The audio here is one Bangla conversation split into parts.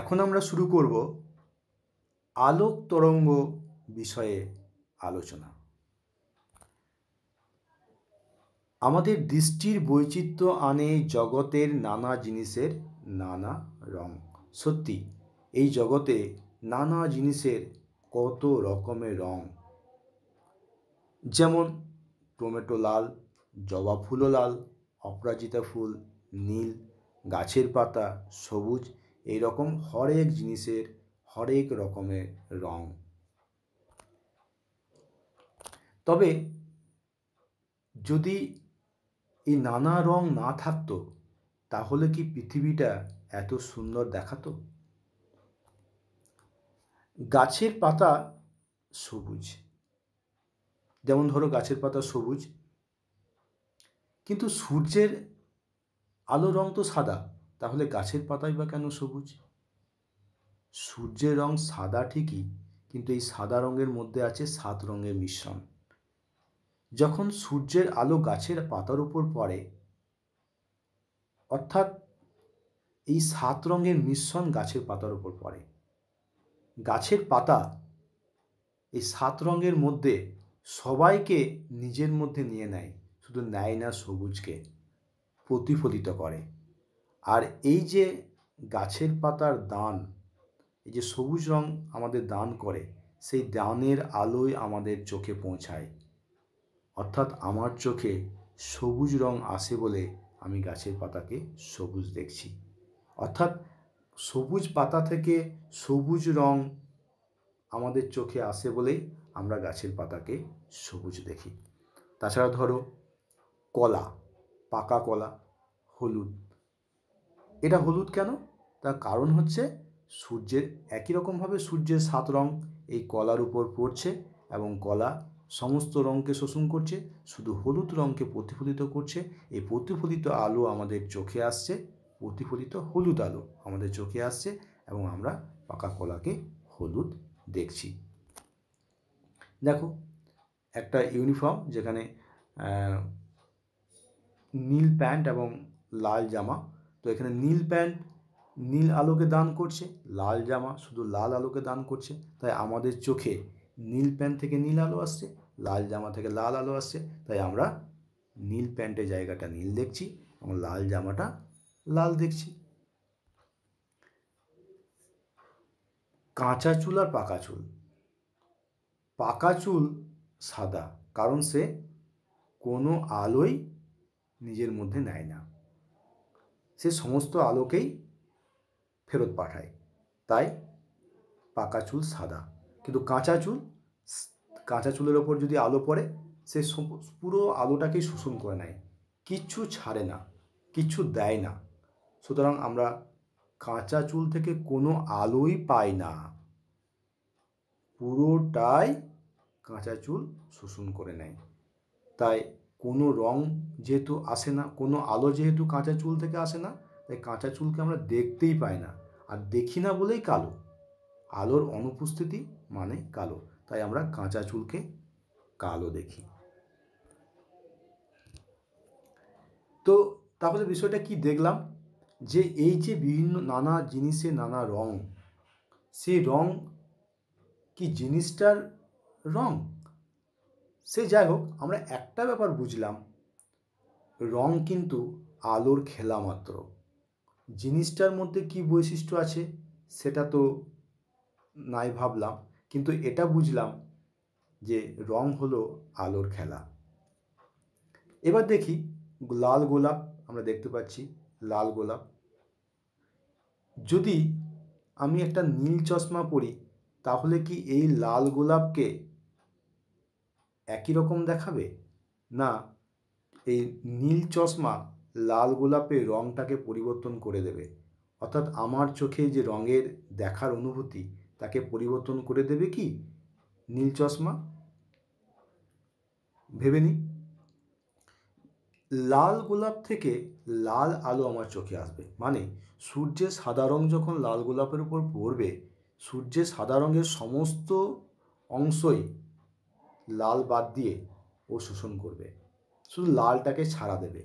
এখন আমরা শুরু করব আলোক তরঙ্গ বিষয়ে আলোচনা আমাদের দৃষ্টির বৈচিত্র্য আনে জগতের নানা জিনিসের নানা রং সত্যি এই জগতে নানা জিনিসের কত রকমের রং যেমন টমেটো লাল জবা ফুলও লাল অপরাজিতা ফুল নীল গাছের পাতা সবুজ এই রকম হরেক জিনিসের হরেক রকমের রং তবে যদি এই নানা রং না থাকতো তাহলে কি পৃথিবীটা এত সুন্দর দেখাতো গাছের পাতা সবুজ যেমন ধরো গাছের পাতা সবুজ কিন্তু সূর্যের আলো রং তো সাদা তাহলে গাছের পাতাই বা কেন সবুজ সূর্যের রং সাদা ঠিকই কিন্তু এই সাদা রঙের মধ্যে আছে সাত রঙের মিশ্রণ যখন সূর্যের আলো গাছের পাতার উপর পড়ে অর্থাৎ এই সাত রঙের মিশ্রণ গাছের পাতার উপর পড়ে গাছের পাতা এই সাত রঙের মধ্যে সবাইকে নিজের মধ্যে নিয়ে নেয় শুধু নেয় না সবুজকে প্রতিফলিত করে আর এই যে গাছের পাতার দান এই যে সবুজ রং আমাদের দান করে সেই দানের আলোয় আমাদের চোখে পৌঁছায় অর্থাৎ আমার চোখে সবুজ রং আসে বলে আমি গাছের পাতাকে সবুজ দেখছি অর্থাৎ সবুজ পাতা থেকে সবুজ রং আমাদের চোখে আসে বলেই আমরা গাছের পাতাকে সবুজ দেখি তাছাড়া ধরো কলা পাকা কলা হলুদ এটা হলুদ কেন তার কারণ হচ্ছে সূর্যের একই রকমভাবে সূর্যের সাত রং এই কলার উপর পড়ছে এবং কলা সমস্ত রঙকে শোষণ করছে শুধু হলুদ রঙকে প্রতিফলিত করছে এই প্রতিফলিত আলো আমাদের চোখে আসছে প্রতিফলিত হলুদ আলো আমাদের চোখে আসছে এবং আমরা পাকা কলাকে হলুদ দেখছি দেখো একটা ইউনিফর্ম যেখানে নীল প্যান্ট এবং লাল জামা তো এখানে নীল প্যান্ট নীল আলোকে দান করছে লাল জামা শুধু লাল আলোকে দান করছে তাই আমাদের চোখে নীল প্যান্ট থেকে নীল আলো আসছে লাল জামা থেকে লাল আলো আসছে তাই আমরা নীল প্যান্টের জায়গাটা নীল দেখছি এবং লাল জামাটা লাল দেখছি কাঁচা চুল আর পাকা চুল পাকা চুল সাদা কারণ সে কোনো আলোই নিজের মধ্যে নেয় না সে সমস্ত আলোকেই ফেরত পাঠায় তাই পাকা চুল সাদা কিন্তু কাঁচা চুল কাঁচা চুলের ওপর যদি আলো পড়ে সে পুরো আলোটাকেই শোষণ করে নেয় কিচ্ছু ছাড়ে না কিচ্ছু দেয় না সুতরাং আমরা কাঁচা চুল থেকে কোনো আলোই পাই না পুরোটাই কাঁচা চুল শোষণ করে নেয় তাই কোনো রং যেহেতু আসে না কোনো আলো যেহেতু কাঁচা চুল থেকে আসে না তাই কাঁচা চুলকে আমরা দেখতেই পাই না আর দেখি না বলেই কালো আলোর অনুপস্থিতি মানে কালো তাই আমরা কাঁচা চুলকে কালো দেখি তো তাহলে বিষয়টা কি দেখলাম যে এই যে বিভিন্ন নানা জিনিসে নানা রং সেই রং কি জিনিসটার রং সে যাই হোক আমরা একটা ব্যাপার বুঝলাম রং কিন্তু আলোর খেলা মাত্র জিনিসটার মধ্যে কি বৈশিষ্ট্য আছে সেটা তো নাই ভাবলাম কিন্তু এটা বুঝলাম যে রং হলো আলোর খেলা এবার দেখি লাল গোলাপ আমরা দেখতে পাচ্ছি লাল গোলাপ যদি আমি একটা নীল চশমা পরি তাহলে কি এই লাল গোলাপকে একই রকম দেখাবে না এই নীল চশমা লাল গোলাপের রঙটাকে পরিবর্তন করে দেবে অর্থাৎ আমার চোখে যে রঙের দেখার অনুভূতি তাকে পরিবর্তন করে দেবে কি নীল চশমা ভেবে নি লাল গোলাপ থেকে লাল আলো আমার চোখে আসবে মানে সূর্যের সাদা রঙ যখন লাল গোলাপের উপর পড়বে সূর্যের সাদা রঙের সমস্ত অংশই লাল বাদ দিয়ে ও শোষণ করবে শুধু লালটাকে ছাড়া দেবে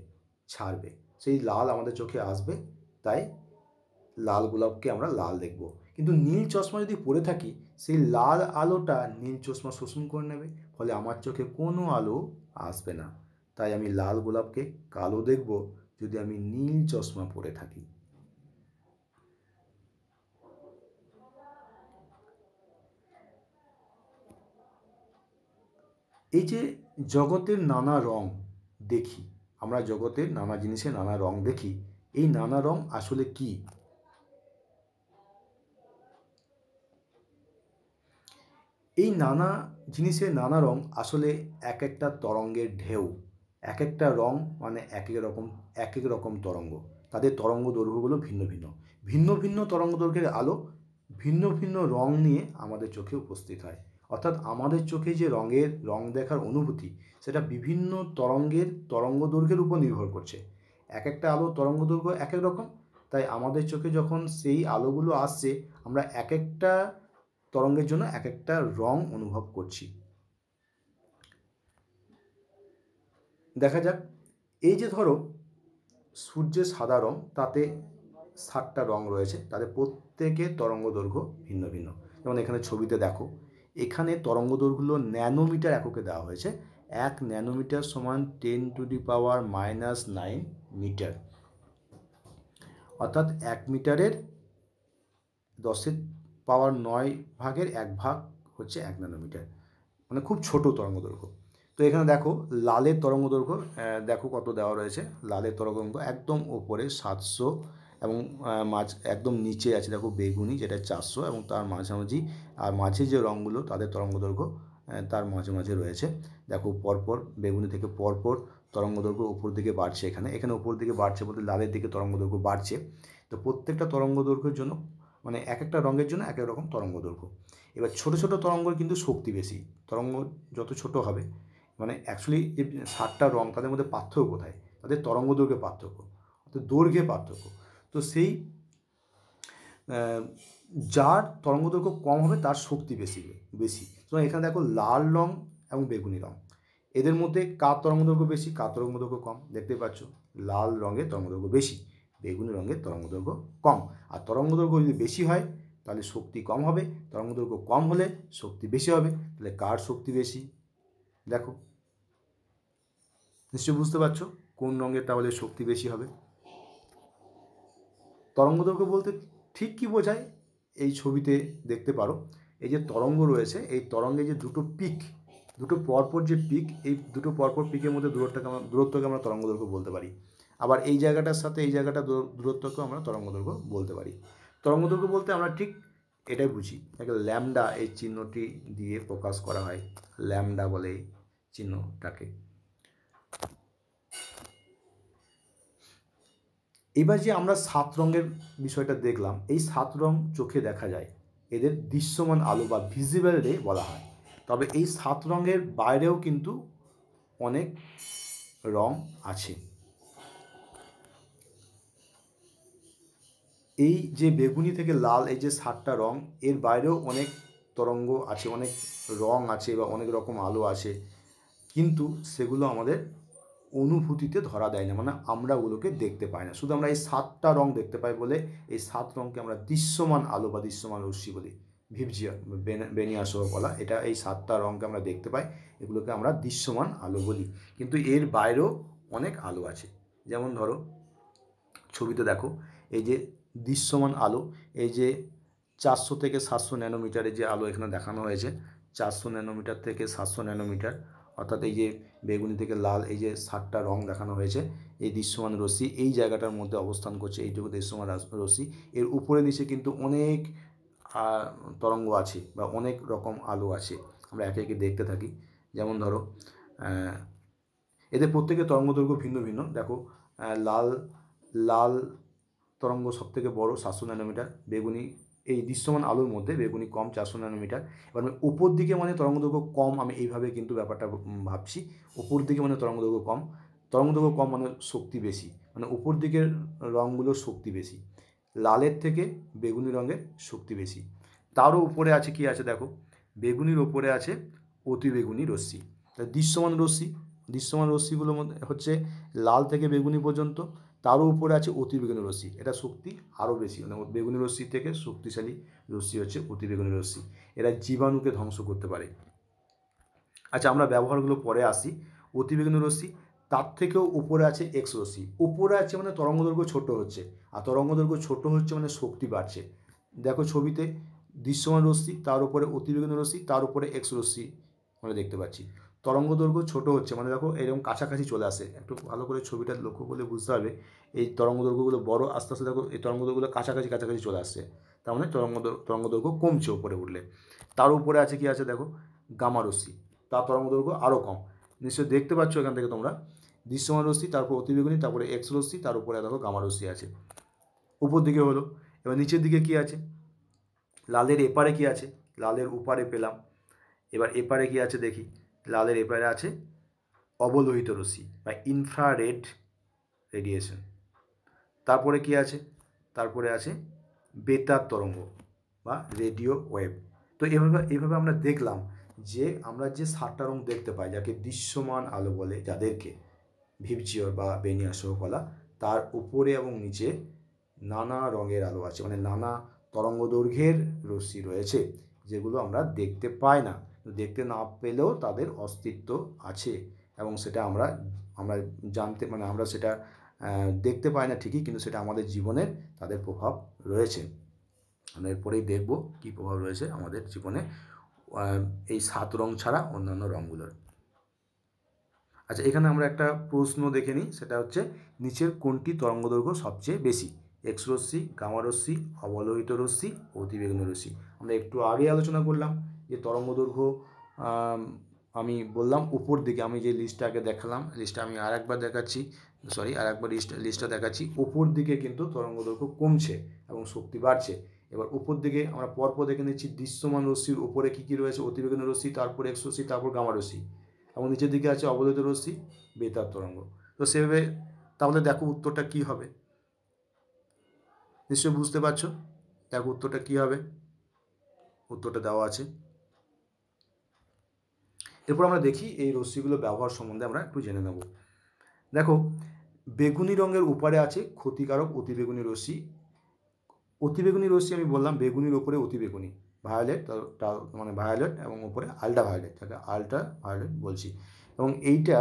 ছাড়বে সেই লাল আমাদের চোখে আসবে তাই লাল গোলাপকে আমরা লাল দেখব কিন্তু নীল চশমা যদি পরে থাকি সেই লাল আলোটা নীল চশমা শোষণ করে নেবে ফলে আমার চোখে কোনো আলো আসবে না তাই আমি লাল গোলাপকে কালো দেখব যদি আমি নীল চশমা পরে থাকি এই যে জগতের নানা রং দেখি আমরা জগতের নানা জিনিসে নানা রং দেখি এই নানা রং আসলে কি এই নানা জিনিসের নানা রং আসলে এক একটা তরঙ্গের ঢেউ এক একটা রং মানে এক এক রকম এক এক রকম তরঙ্গ তাদের তরঙ্গ দৈর্ঘ্যগুলো ভিন্ন ভিন্ন ভিন্ন ভিন্ন তরঙ্গ দৈর্ঘ্যের আলো ভিন্ন ভিন্ন রং নিয়ে আমাদের চোখে উপস্থিত হয় অর্থাৎ আমাদের চোখে যে রঙের রং দেখার অনুভূতি সেটা বিভিন্ন তরঙ্গের তরঙ্গ দৈর্ঘ্যের উপর নির্ভর করছে এক একটা আলো তরঙ্গ দৈর্ঘ্য এক এক রকম তাই আমাদের চোখে যখন সেই আলোগুলো আসছে আমরা এক একটা তরঙ্গের জন্য এক একটা রং অনুভব করছি দেখা যাক এই যে ধরো সূর্যের সাদা রং তাতে ষাটটা রং রয়েছে তাদের প্রত্যেকের তরঙ্গ দৈর্ঘ্য ভিন্ন ভিন্ন যেমন এখানে ছবিতে দেখো এখানে তরঙ্গদৈর্ঘ্যগুলো ন্যানোমিটার এককে দেওয়া হয়েছে এক ন্যানোমিটার সমান ten to the power minus nine metre অর্থাৎ এক মিটারের দশের পাওয়ার নয় ভাগের এক ভাগ হচ্ছে এক ন্যানোমিটার মানে খুব ছোট তরঙ্গদৈর্ঘ্য তো এখানে দেখো লালের তরঙ্গদৈর্ঘ্য দেখো কত দেওয়া রয়েছে লালের তরঙ্গ একদম ওপরে সাতশো এবং মাছ একদম নিচে আছে দেখো বেগুনি যেটা চারশো এবং তার মাঝামাঝি আর মাঝে যে রঙগুলো তাদের তরঙ্গদৈর্ঘ্য তার মাঝে মাঝে রয়েছে দেখো পরপর বেগুনি থেকে পরপর তরঙ্গদৈর্ঘ্য উপর দিকে বাড়ছে এখানে এখানে উপর দিকে বাড়ছে বলতে লালের দিকে তরঙ্গদৈর্ঘ্য বাড়ছে তো প্রত্যেকটা তরঙ্গদৈর্ঘ্যের জন্য মানে এক একটা রঙের জন্য এক এক রকম তরঙ্গদৈর্ঘ্য এবার ছোট ছোট তরঙ্গর কিন্তু শক্তি বেশি তরঙ্গ যত ছোট হবে মানে অ্যাকচুয়ালি যে সাতটা রঙ তাদের মধ্যে পার্থক্য কোথায় তাদের তরঙ্গদৈর্ঘ্যে পার্থক্য অর্থাৎ দৈর্ঘ্যে পার্থক্য তো সেই যার তরঙ্গদৈর্ঘ্য কম হবে তার শক্তি বেশি বেশি তো এখানে দেখো লাল রং এবং বেগুনি রং এদের মধ্যে কার তরঙ্গদৈর্ঘ্য বেশি কার তরঙ্গদৈর্ঘ্য কম দেখতে পাচ্ছ লাল রঙের তরঙ্গদৈর্ঘ্য বেশি বেগুনি রঙের তরঙ্গদৈর্ঘ্য কম আর তরঙ্গদৈর্ঘ্য যদি বেশি হয় তাহলে শক্তি কম হবে তরঙ্গদৈর্ঘ্য কম হলে শক্তি বেশি হবে তাহলে কার শক্তি বেশি দেখো নিশ্চয়ই বুঝতে পারছো কোন রঙের তাহলে শক্তি বেশি হবে তরঙ্গদৈর্ঘ্য বলতে ঠিক কি বোঝায় এই ছবিতে দেখতে পারো এই যে তরঙ্গ রয়েছে এই তরঙ্গে যে দুটো পিক দুটো পরপর যে পিক এই দুটো পরপর পিকের মধ্যে দূরত্বকে আমরা দূরত্বকে আমরা তরঙ্গদৈর্ঘ্য বলতে পারি আবার এই জায়গাটার সাথে এই জায়গাটা দূরত্বকে আমরা তরঙ্গদৈর্ঘ্য বলতে পারি তরঙ্গদৈর্ঘ্য বলতে আমরা ঠিক এটাই বুঝি একটা ল্যামডা এই চিহ্নটি দিয়ে প্রকাশ করা হয় ল্যামডা বলে চিহ্নটাকে এবার যে আমরা সাত রঙের বিষয়টা দেখলাম এই সাত রং চোখে দেখা যায় এদের দৃশ্যমান আলো বা ভিজিবল রে বলা হয় তবে এই সাত রঙের বাইরেও কিন্তু অনেক রং আছে এই যে বেগুনি থেকে লাল এই যে সাতটা রং এর বাইরেও অনেক তরঙ্গ আছে অনেক রং আছে বা অনেক রকম আলো আছে কিন্তু সেগুলো আমাদের অনুভূতিতে ধরা দেয় না মানে আমরা ওগুলোকে দেখতে পাই না শুধু আমরা এই সাতটা রং দেখতে পাই বলে এই সাত রঙকে আমরা দৃশ্যমান আলো বা দৃশ্যমান রশ্মি বলি ভিভজিয়া বেনিয়াসহ বলা এটা এই সাতটা রঙকে আমরা দেখতে পাই এগুলোকে আমরা দৃশ্যমান আলো বলি কিন্তু এর বাইরেও অনেক আলো আছে যেমন ধরো ছবিতে দেখো এই যে দৃশ্যমান আলো এই যে চারশো থেকে সাতশো ন্যানোমিটারের যে আলো এখানে দেখানো হয়েছে চারশো ন্যানোমিটার থেকে সাতশো ন্যানোমিটার অর্থাৎ এই যে বেগুনি থেকে লাল এই যে সাতটা রং দেখানো হয়েছে এই দৃশ্যমান রশ্মি এই জায়গাটার মধ্যে অবস্থান করছে এইটুকু দৃশ্যমান রশ্মি এর উপরে নিচে কিন্তু অনেক তরঙ্গ আছে বা অনেক রকম আলো আছে আমরা একে একে দেখতে থাকি যেমন ধরো এদের প্রত্যেকের তরঙ্গ দৈর্ঘ্য ভিন্ন ভিন্ন দেখো লাল লাল তরঙ্গ সবথেকে বড় সাতশো ন্যানোমিটার বেগুনি এই দৃশ্যমান আলোর মধ্যে বেগুনি কম চারশো ন্যানোমিটার এবার আমি ওপর দিকে মানে তরঙ্গদৈর্ঘ্য কম আমি এইভাবে কিন্তু ব্যাপারটা ভাবছি ওপর দিকে মানে তরঙ্গদৈর্ঘ্য কম তরঙ্গদৈর্ঘ্য কম মানে শক্তি বেশি মানে ওপর দিকের রঙগুলোর শক্তি বেশি লালের থেকে বেগুনি রঙের শক্তি বেশি তারও উপরে আছে কি আছে দেখো বেগুনির ওপরে আছে অতিবেগুনি রশ্মি দৃশ্যমান রশ্মি দৃশ্যমান রশ্মিগুলো হচ্ছে লাল থেকে বেগুনি পর্যন্ত তার উপরে আছে অতিবেগুনি রশ্মি এটা শক্তি আরও বেশি মানে বেগুনি রশ্মি থেকে শক্তিশালী রশ্মি হচ্ছে অতিবেগুনি রশ্মি এরা জীবাণুকে ধ্বংস করতে পারে আচ্ছা আমরা ব্যবহারগুলো পরে আসি অতিবেগুনি রশ্মি তার থেকেও উপরে আছে এক্স রশ্মি উপরে আছে মানে তরঙ্গদৈর্ঘ্য ছোট হচ্ছে আর তরঙ্গদৈর্ঘ্য ছোট হচ্ছে মানে শক্তি বাড়ছে দেখো ছবিতে দৃশ্যমান রশ্মি তার উপরে অতিবেগুনি রশ্মি তার উপরে এক্স রশ্মি আমরা দেখতে পাচ্ছি তরঙ্গ দৈর্ঘ্য ছোটো হচ্ছে মানে দেখো এরকম কাছাকাছি চলে আসে একটু ভালো করে ছবিটা লক্ষ্য করলে বুঝতে হবে এই তরঙ্গ দৈর্ঘ্যগুলো বড় আস্তে আস্তে দেখো এই তরঙ্গ দৈর্ঘ্যগুলো কাছাকাছি কাছাকাছি চলে আসছে তার মানে তরঙ্গ তরঙ্গ দৈর্ঘ্য কমছে উপরে উঠলে তার উপরে আছে কি আছে দেখো গামারশ্মি তার তরঙ্গ দৈর্ঘ্য আরও কম নিশ্চয়ই দেখতে পাচ্ছ এখান থেকে তোমরা দৃশ্যমান রশ্মি তারপর অতিবেগুনি তারপরে এক্স রশ্মি তার উপরে দেখো গামারশ্মি আছে উপর দিকে হলো এবার নিচের দিকে কি আছে লালের এপারে কি আছে লালের উপারে পেলাম এবার এপারে কি আছে দেখি লালের এপারে আছে অবলোহিত রশ্মি বা ইনফ্রারেড রেডিয়েশন তারপরে কি আছে তারপরে আছে বেতার তরঙ্গ বা রেডিও ওয়েব তো এভাবে এভাবে আমরা দেখলাম যে আমরা যে সাতটা রং দেখতে পাই যাকে দৃশ্যমান আলো বলে যাদেরকে ভিপচিওর বা বেনিয়া সহকলা তার উপরে এবং নিচে নানা রঙের আলো আছে মানে নানা তরঙ্গ দৈর্ঘ্যের রশ্মি রয়েছে যেগুলো আমরা দেখতে পাই না দেখতে না পেলেও তাদের অস্তিত্ব আছে এবং সেটা আমরা আমরা জানতে মানে আমরা সেটা দেখতে পাই না ঠিকই কিন্তু সেটা আমাদের জীবনের তাদের প্রভাব রয়েছে আমরা এরপরেই দেখব কী প্রভাব রয়েছে আমাদের জীবনে এই সাত রং ছাড়া অন্যান্য রঙগুলোর আচ্ছা এখানে আমরা একটা প্রশ্ন দেখে নিই সেটা হচ্ছে নিচের কোনটি তরঙ্গদৈর্ঘ্য সবচেয়ে বেশি এক্সরশ্মি গামারশ্মি রশ্মি অবলোহিত রশ্মি অতিবেগ্ন রশ্মি আমরা একটু আগে আলোচনা করলাম যে তরঙ্গ দৈর্ঘ্য আমি বললাম উপর দিকে আমি যে লিস্টটা আগে দেখালাম লিস্টটা আমি আর একবার দেখাচ্ছি সরি আর একবার লিস্ট লিস্টটা দেখাচ্ছি উপর দিকে কিন্তু তরঙ্গ দৈর্ঘ্য কমছে এবং শক্তি বাড়ছে এবার উপর দিকে আমরা পরপর দেখে নিচ্ছি দৃশ্যমান রশ্মির উপরে কী কী রয়েছে অতিবেগুন রশ্মি তারপর এক্স রশ্মি তারপর গামা রশ্মি এবং নিচের দিকে আছে অবদিত রশ্মি বেতার তরঙ্গ তো সেভাবে তাহলে দেখো উত্তরটা কি হবে নিশ্চয় বুঝতে পারছো দেখো উত্তরটা কি হবে উত্তরটা দেওয়া আছে এরপর আমরা দেখি এই রশ্মিগুলো ব্যবহার সম্বন্ধে আমরা একটু জেনে নেব দেখো বেগুনি রঙের উপরে আছে ক্ষতিকারক অতিবেগুনি রশ্মি অতিবেগুনি রশ্মি আমি বললাম বেগুনির ওপরে অতিবেগুনি ভায়োলেট মানে ভায়োলেট এবং ওপরে আলট্রা ভায়োলেট তাকে আলট্রা ভায়োলেট বলছি এবং এইটা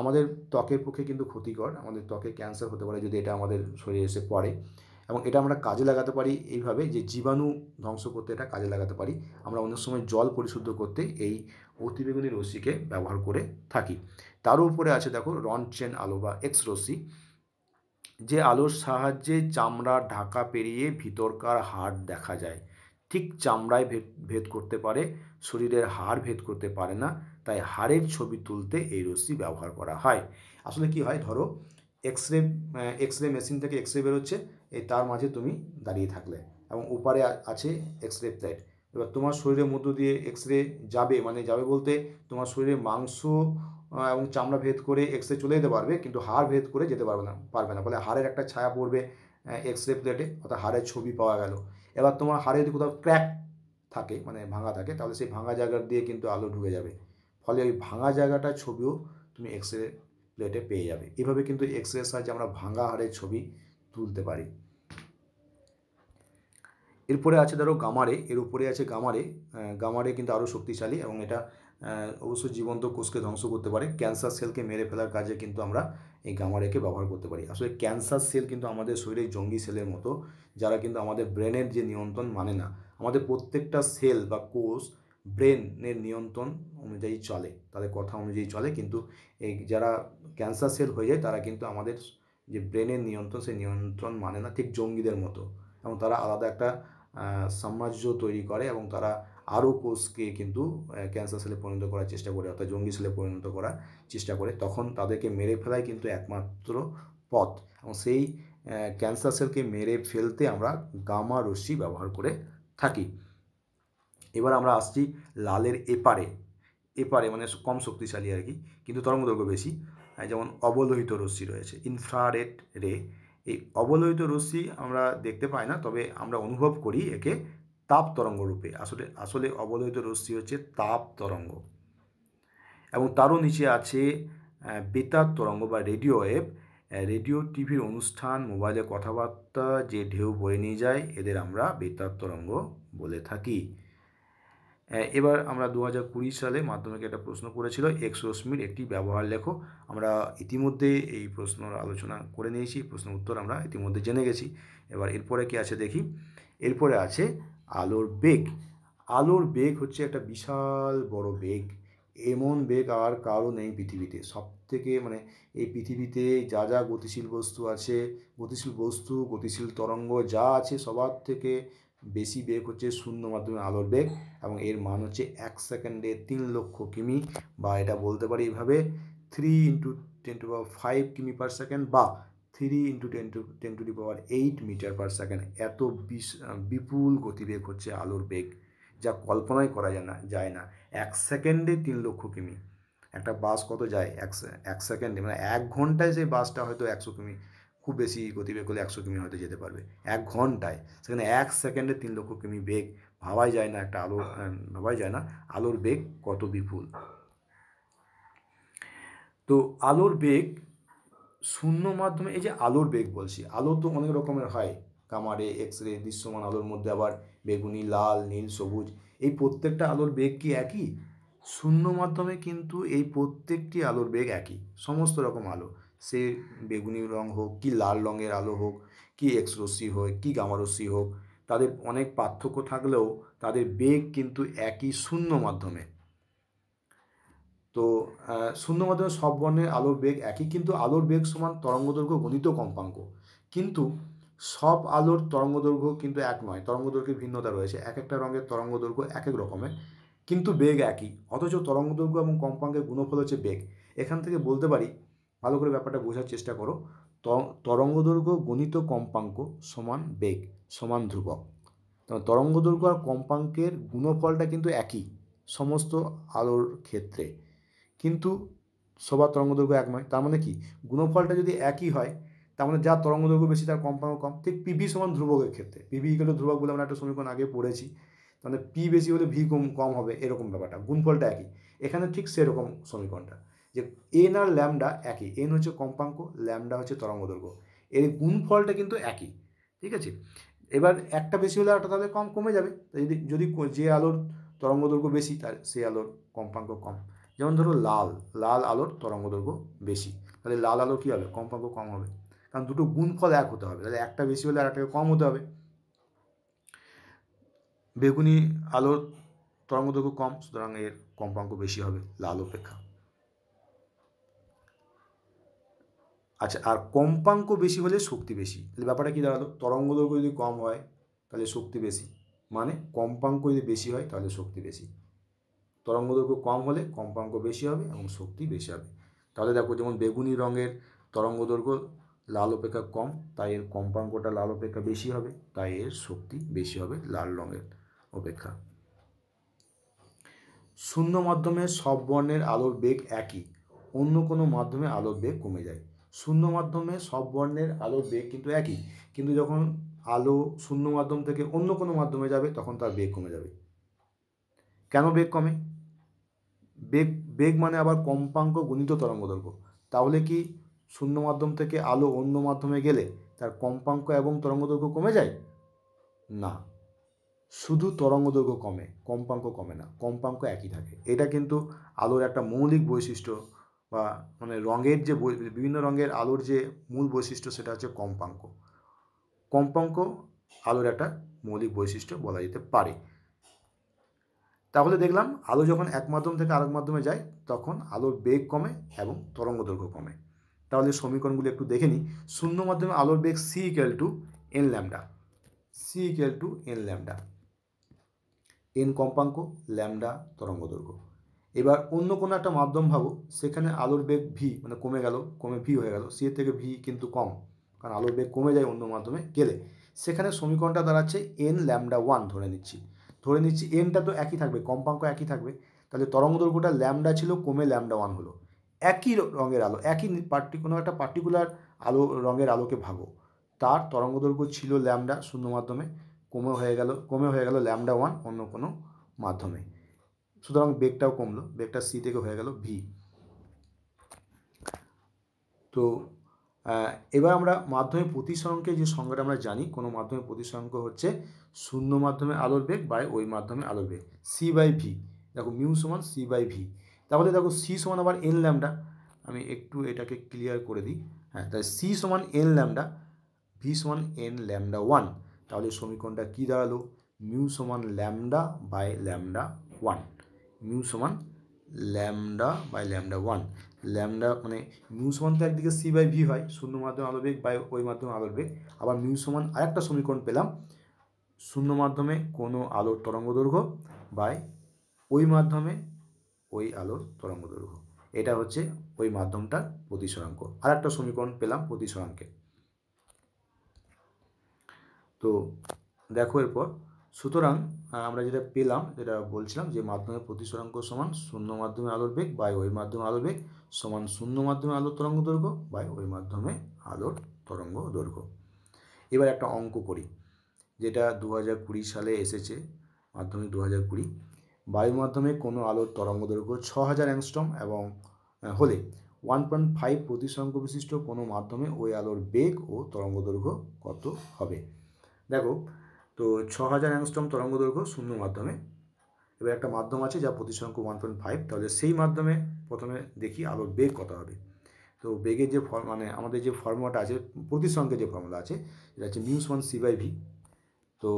আমাদের ত্বকের পক্ষে কিন্তু ক্ষতিকর আমাদের ত্বকে ক্যান্সার হতে পারে যদি এটা আমাদের শরীরে এসে পড়ে এবং এটা আমরা কাজে লাগাতে পারি এইভাবে যে জীবাণু ধ্বংস করতে এটা কাজে লাগাতে পারি আমরা অনেক সময় জল পরিশুদ্ধ করতে এই অতিবেগুনি রশ্মিকে ব্যবহার করে থাকি তার উপরে আছে দেখো রনচেন আলো বা এক্স রশ্মি যে আলোর সাহায্যে চামড়ার ঢাকা পেরিয়ে ভিতরকার হাড় দেখা যায় ঠিক চামড়ায় ভেদ ভেদ করতে পারে শরীরের হাড় ভেদ করতে পারে না তাই হাড়ের ছবি তুলতে এই রশ্মি ব্যবহার করা হয় আসলে কি হয় ধরো X ray X ray machine থেকে এক্স রে বেরোচ্ছে এই তার মাঝে তুমি দাঁড়িয়ে থাকলে এবং উপরে আছে এক্স রে প্লেট এবার তোমার শরীরের মধ্য দিয়ে এক্স রে যাবে মানে যাবে বলতে তোমার শরীরে মাংস এবং চামড়া ভেদ করে এক্স রে চলে যেতে পারবে কিন্তু হাড় ভেদ করে যেতে পারবে না পারবে না ফলে হাড়ের একটা ছায়া পড়বে এক্স রে প্লেটে অর্থাৎ হাড়ের ছবি পাওয়া গেল এবার তোমার হাড়ে যদি কোথাও ক্র্যাক থাকে মানে ভাঙা থাকে তাহলে সেই ভাঙা জায়গা দিয়ে কিন্তু আলো ঢুকে যাবে ফলে ওই ভাঙা জায়গাটার ছবিও তুমি এক্স রে প্লেটে পেয়ে যাবে এভাবে কিন্তু এক্স রের সাহায্যে আমরা ভাঙা হাড়ের ছবি তুলতে পারি এরপরে আছে ধরো গামারে এর উপরে আছে গামারে গামারে কিন্তু আরও শক্তিশালী এবং এটা অবশ্য জীবন্ত কোষকে ধ্বংস করতে পারে ক্যান্সার সেলকে মেরে ফেলার কাজে কিন্তু আমরা এই গামারেকে ব্যবহার করতে পারি আসলে ক্যান্সার সেল কিন্তু আমাদের শরীরে জঙ্গি সেলের মতো যারা কিন্তু আমাদের ব্রেনের যে নিয়ন্ত্রণ মানে না আমাদের প্রত্যেকটা সেল বা কোষ ব্রেনের নিয়ন্ত্রণ অনুযায়ী চলে তাদের কথা অনুযায়ী চলে কিন্তু এই যারা ক্যান্সার সেল হয়ে যায় তারা কিন্তু আমাদের যে ব্রেনের নিয়ন্ত্রণ সেই নিয়ন্ত্রণ মানে না ঠিক জঙ্গিদের মতো এবং তারা আলাদা একটা সাম্রাজ্য তৈরি করে এবং তারা আরও কোষকে কিন্তু ক্যান্সার সেলে পরিণত করার চেষ্টা করে অর্থাৎ জঙ্গি সেলে পরিণত করার চেষ্টা করে তখন তাদেরকে মেরে ফেলাই কিন্তু একমাত্র পথ এবং সেই ক্যান্সার সেলকে মেরে ফেলতে আমরা গামা রশ্মি ব্যবহার করে থাকি এবার আমরা আসছি লালের এপারে এপারে মানে কম শক্তিশালী আর কি কিন্তু তরঙ্গদৈর্ঘ্য বেশি যেমন অবলোহিত রশ্মি রয়েছে ইনফ্রারেড রে এই অবলোহিত রশ্মি আমরা দেখতে পাই না তবে আমরা অনুভব করি একে তাপ তরঙ্গ রূপে আসলে আসলে অবলোহিত রশ্মি হচ্ছে তাপ তরঙ্গ এবং তারও নিচে আছে বেতার তরঙ্গ বা রেডিও অ্যাপ রেডিও টিভির অনুষ্ঠান মোবাইলে কথাবার্তা যে ঢেউ বয়ে নিয়ে যায় এদের আমরা বেতার তরঙ্গ বলে থাকি এবার আমরা দু হাজার কুড়ি সালে মাধ্যমিকে একটা প্রশ্ন করেছিল এক্সরশ্মির একটি ব্যবহার লেখো আমরা ইতিমধ্যে এই প্রশ্ন আলোচনা করে নিয়েছি প্রশ্ন উত্তর আমরা ইতিমধ্যে জেনে গেছি এবার এরপরে কি আছে দেখি এরপরে আছে আলোর বেগ আলোর বেগ হচ্ছে একটা বিশাল বড় বেগ এমন বেগ আর কারও নেই পৃথিবীতে সব থেকে মানে এই পৃথিবীতে যা যা গতিশীল বস্তু আছে গতিশীল বস্তু গতিশীল তরঙ্গ যা আছে সবার থেকে বেশি বেগ হচ্ছে শূন্য মাধ্যমে আলোর বেগ এবং এর মান হচ্ছে এক সেকেন্ডে তিন লক্ষ কিমি বা এটা বলতে পারি এভাবে three into ten to power five কিমি পার সেকেন্ড বা three into ten to ten to the power eight metre per second এত বিপুল গতিবেগ হচ্ছে আলোর বেগ যা কল্পনাই করা যায় না যায় না এক সেকেন্ডে তিন লক্ষ কিমি একটা বাস কত যায় এক এক সেকেন্ডে মানে এক ঘন্টায় সেই বাসটা হয়তো একশো কিমি খুব বেশি গতিবেগ করলে একশো কিমি হয়তো যেতে পারবে এক ঘন্টায় সেখানে এক সেকেন্ডে তিন লক্ষ কিমি বেগ ভাবাই যায় না একটা আলো ভাবাই যায় না আলোর বেগ কত বিপুল তো আলোর বেগ শূন্য মাধ্যমে এই যে আলোর বেগ বলছি আলো তো অনেক রকমের হয় কামারে এক্স রে দৃশ্যমান আলোর মধ্যে আবার বেগুনি লাল নীল সবুজ এই প্রত্যেকটা আলোর বেগ কি একই শূন্য মাধ্যমে কিন্তু এই প্রত্যেকটি আলোর বেগ একই সমস্ত রকম আলো সে বেগুনি রং হোক কি লাল রঙের আলো হোক কি রশ্মি হোক কি গামারশ্মি হোক তাদের অনেক পার্থক্য থাকলেও তাদের বেগ কিন্তু একই শূন্য মাধ্যমে তো শূন্য মাধ্যমে সব বর্ণের আলোর বেগ একই কিন্তু আলোর বেগ সমান তরঙ্গদৈর্ঘ্য গণিত কম্পাঙ্ক কিন্তু সব আলোর তরঙ্গদৈর্ঘ্য কিন্তু এক নয় তরঙ্গদৈর্ঘ্যের ভিন্নতা রয়েছে এক একটা রঙের তরঙ্গদৈর্ঘ্য এক এক রকমের কিন্তু বেগ একই অথচ তরঙ্গদৈর্ঘ্য এবং কম্পাঙ্কের গুণফল হচ্ছে বেগ এখান থেকে বলতে পারি ভালো করে ব্যাপারটা বোঝার চেষ্টা করো দৈর্ঘ্য গণিত কম্পাঙ্ক সমান বেগ সমান ধ্রুবক দৈর্ঘ্য আর কম্পাঙ্কের গুণফলটা কিন্তু একই সমস্ত আলোর ক্ষেত্রে কিন্তু সবার দৈর্ঘ্য এক নয় তার মানে কি গুণফলটা যদি একই হয় তার মানে যা দৈর্ঘ্য বেশি তার কম্পাঙ্ক কম ঠিক পিভি সমান ধ্রুবকের ক্ষেত্রে পিভি ইকুয়াল ধ্রুবক বলে আমরা একটা সমীকরণ আগে পড়েছি তাহলে পি বেশি হলে ভি কম কম হবে এরকম ব্যাপারটা গুণফলটা একই এখানে ঠিক সেরকম সমীকরণটা যে এন আর ল্যামডা একই এন হচ্ছে কম্পাঙ্ক ল্যামডা হচ্ছে তরঙ্গদৈর্ঘ্য এর গুণফলটা কিন্তু একই ঠিক আছে এবার একটা বেশি হলে একটা তাহলে কম কমে যাবে যদি যদি যে আলোর তরঙ্গদৈর্ঘ্য বেশি তার সেই আলোর কম্পাঙ্ক কম যেমন ধরো লাল লাল আলোর তরঙ্গদৈর্ঘ্য বেশি তাহলে লাল আলো কী হবে কম্পাঙ্ক কম হবে কারণ দুটো গুণফল এক হতে হবে তাহলে একটা বেশি হলে আরেকটাকে কম হতে হবে বেগুনি আলোর তরঙ্গদৈর্ঘ্য কম সুতরাং এর কম্পাঙ্ক বেশি হবে লাল অপেক্ষা আচ্ছা আর কম্পাঙ্ক বেশি হলে শক্তি বেশি তাহলে ব্যাপারটা কী দাঁড়ালো তরঙ্গ দৈর্ঘ্য যদি কম হয় তাহলে শক্তি বেশি মানে কম্পাঙ্ক যদি বেশি হয় তাহলে শক্তি বেশি তরঙ্গ দৈর্ঘ্য কম হলে কম্পাঙ্ক বেশি হবে এবং শক্তি বেশি হবে তাহলে দেখো যেমন বেগুনি রঙের তরঙ্গ দৈর্ঘ্য লাল অপেক্ষা কম তাই এর কম্পাঙ্কটা লাল অপেক্ষা বেশি হবে তাই এর শক্তি বেশি হবে লাল রঙের অপেক্ষা শূন্য মাধ্যমে সব বর্ণের আলোর বেগ একই অন্য কোনো মাধ্যমে আলোর বেগ কমে যায় শূন্য মাধ্যমে সব বর্ণের আলোর বেগ কিন্তু একই কিন্তু যখন আলো শূন্য মাধ্যম থেকে অন্য কোনো মাধ্যমে যাবে তখন তার বেগ কমে যাবে কেন বেগ কমে বেগ বেগ মানে আবার কম্পাঙ্ক গণিত তরঙ্গ দৈর্ঘ্য তাহলে কি শূন্য মাধ্যম থেকে আলো অন্য মাধ্যমে গেলে তার কম্পাঙ্ক এবং তরঙ্গ দৈর্ঘ্য কমে যায় না শুধু তরঙ্গ দৈর্ঘ্য কমে কম্পাঙ্ক কমে না কম্পাঙ্ক একই থাকে এটা কিন্তু আলোর একটা মৌলিক বৈশিষ্ট্য বা মানে রঙের যে মানে বিভিন্ন রঙের আলোর যে মূল বৈশিষ্ট্য সেটা হচ্ছে কম্পাঙ্ক কম্পাঙ্ক আলোর একটা মৌলিক বৈশিষ্ট্য বলা যেতে পারে তাহলে দেখলাম আলো যখন এক মাধ্যম থেকে আরেক মাধ্যমে যায় তখন আলোর বেগ কমে এবং তরঙ্গ দৈর্ঘ্য কমে তাহলে সমীকরণগুলো একটু দেখে নিই শূন্য মাধ্যমে আলোর বেগ C equal to N lambda C equal to N lambda N কম্পাঙ্ক ল্যামডা তরঙ্গ দৈর্ঘ্য এবার অন্য কোনো একটা মাধ্যম ভাবো সেখানে আলোর বেগ ভি মানে কমে গেল কমে ভি হয়ে গেল সি এর থেকে ভি কিন্তু কম কারণ আলোর বেগ কমে যায় অন্য মাধ্যমে গেলে সেখানে সমীকরণটা দাঁড়াচ্ছে এন ল্যামডা ওয়ান ধরে নিচ্ছি ধরে নিচ্ছি এনটা তো একই থাকবে কম্পাঙ্ক একই থাকবে তাহলে তরঙ্গ দৈর্ঘ্যটা ল্যামডা ছিল কমে ল্যামডা ওয়ান হলো একই রঙের আলো একই পার্টি কোনো একটা পার্টিকুলার আলো রঙের আলোকে ভাগো তার তরঙ্গ দৈর্ঘ্য ছিল ল্যামডা শূন্য মাধ্যমে কমে হয়ে গেল কমে হয়ে গেল ল্যামডা ওয়ান অন্য কোনো মাধ্যমে সুতরাং বেগটাও কমলো বেগটা সি থেকে হয়ে গেল ভি তো এবার আমরা মাধ্যমে প্রতিসরণকে যে সংজ্ঞাটা আমরা জানি কোনো মাধ্যমে প্রতিসরঙ্ক হচ্ছে শূন্য মাধ্যমে আলোর বেগ বাই ওই মাধ্যমে আলোর বেগ সি বাই ভি দেখো মিউ সমান সি বাই ভি তাহলে দেখো সি সমান আবার এন ল্যামডা আমি একটু এটাকে ক্লিয়ার করে দিই হ্যাঁ তাই সি সমান এন ল্যামডা ভি সমান এন ল্যামডা ওয়ান তাহলে সমীকরণটা কী দাঁড়ালো মিউ সমান lambda by lambda one mu সমান lambda by lambda one lambda মানে মিউ সমান তো একদিকে সি বাই ভি হয় শূন্য মাধ্যমে আলোর বেগ বাই ওই মাধ্যমে আলোর বেগ আবার মিউ সমান আরেকটা সমীকরণ পেলাম শূন্য মাধ্যমে কোনো আলোর তরঙ্গ দৈর্ঘ্য বাই ওই মাধ্যমে ওই আলোর তরঙ্গ দৈর্ঘ্য এটা হচ্ছে ওই মাধ্যমটার প্রতিসরাঙ্ক আর একটা সমীকরণ পেলাম প্রতিসরাঙ্কে তো দেখো এরপর সুতরাং আমরা যেটা পেলাম যেটা বলছিলাম যে মাধ্যমে প্রতিসরাঙ্ক সমান শূন্য মাধ্যমে আলোর বেগ বাই ওই মাধ্যমে আলোর বেগ সমান শূন্য মাধ্যমে আলোর তরঙ্গ দৈর্ঘ্য বাই ওই মাধ্যমে আলোর তরঙ্গ দৈর্ঘ্য এবার একটা অঙ্ক করি যেটা দু সালে এসেছে মাধ্যমিক দু হাজার কুড়ি বায়ু মাধ্যমে কোনো আলোর তরঙ্গ দৈর্ঘ্য ছ হাজার অ্যাংস্ট্রম এবং হলে ওয়ান পয়েন্ট ফাইভ প্রতিসঙ্ক বিশিষ্ট কোনো মাধ্যমে ওই আলোর বেগ ও তরঙ্গ দৈর্ঘ্য কত হবে দেখো তো ছ হাজার অ্যাংস্টম দৈর্ঘ্য শূন্য মাধ্যমে এবার একটা মাধ্যম আছে যা প্রতিসংখ্য ওয়ান পয়েন্ট ফাইভ তাহলে সেই মাধ্যমে প্রথমে দেখি আলোর বেগ কত হবে তো বেগের যে ফর্ম মানে আমাদের যে ফর্মুলাটা আছে প্রতিসংখ্যের যে ফর্মুলা আছে এটা হচ্ছে মিউ সমান সি বাই ভি তো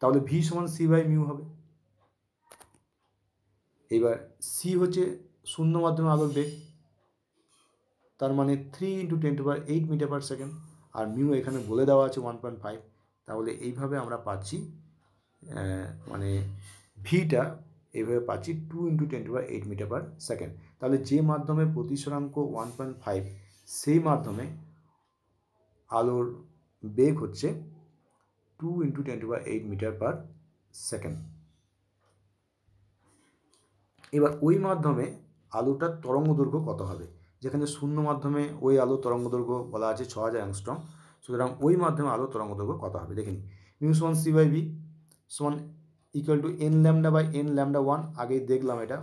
তাহলে ভি সমান সি বাই মিউ হবে এবার সি হচ্ছে শূন্য মাধ্যমে আলোর বেগ তার মানে three into ten to per eight metre per second আর মিউ এখানে বলে দেওয়া আছে ওয়ান পয়েন্ট ফাইভ তাহলে এইভাবে আমরা পাচ্ছি মানে ভিটা এইভাবে পাচ্ছি টু ইন্টু টোয়েন্টি বা এইট মিটার পার সেকেন্ড তাহলে যে মাধ্যমে প্রতিসরাঙ্ক ওয়ান পয়েন্ট ফাইভ সেই মাধ্যমে আলোর বেগ হচ্ছে টু ইন্টু টোয়েন্টি বা এইট মিটার পার সেকেন্ড এবার ওই মাধ্যমে আলোটার তরঙ্গ দৈর্ঘ্য কত হবে যেখানে শূন্য মাধ্যমে ওই আলো তরঙ্গ দৈর্ঘ্য বলা আছে ছ হাজার অ্যাংস্ট্রং সুতরাং ওই মাধ্যমে আলো তরঙ্গ দৈর্ঘ্য কত হবে দেখে নিই মিউ সমান সি বাই বি সমান equal to N lambda by N lambda one আগেই দেখলাম এটা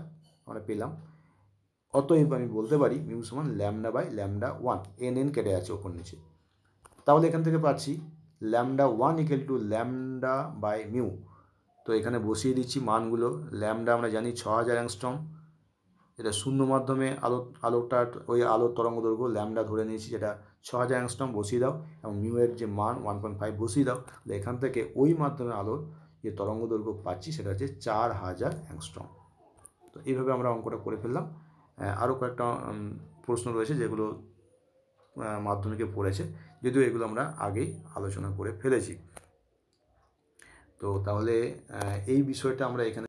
আমরা পেলাম অতএব আমি বলতে পারি মিউ সমান lambda by lambda one N N কেটে আছে ওপর নিচে তাহলে এখান থেকে পাচ্ছি lambda one equal to lambda by mu তো এখানে বসিয়ে দিচ্ছি মানগুলো ল্যামডা আমরা জানি ছ হাজার অ্যাংস্ট্রম এটা শূন্য মাধ্যমে আলো আলোটা ওই আলোর তরঙ্গ দৈর্ঘ্য ল্যামডা ধরে নিয়েছি যেটা ছ হাজার অ্যাংস্ট্রম বসিয়ে দাও এবং মিউয়ের যে মান ওয়ান পয়েন্ট ফাইভ বসিয়ে দাও তো এখান থেকে ওই মাধ্যমে আলোর যে তরঙ্গ দৈর্ঘ্য পাচ্ছি সেটা হচ্ছে চার হাজার অ্যাংস্ট্রম তো এইভাবে আমরা অঙ্কটা করে ফেললাম আরও কয়েকটা প্রশ্ন রয়েছে যেগুলো মাধ্যমিকে পড়েছে যদিও এগুলো আমরা আগেই আলোচনা করে ফেলেছি তো তাহলে এই বিষয়টা আমরা এখানে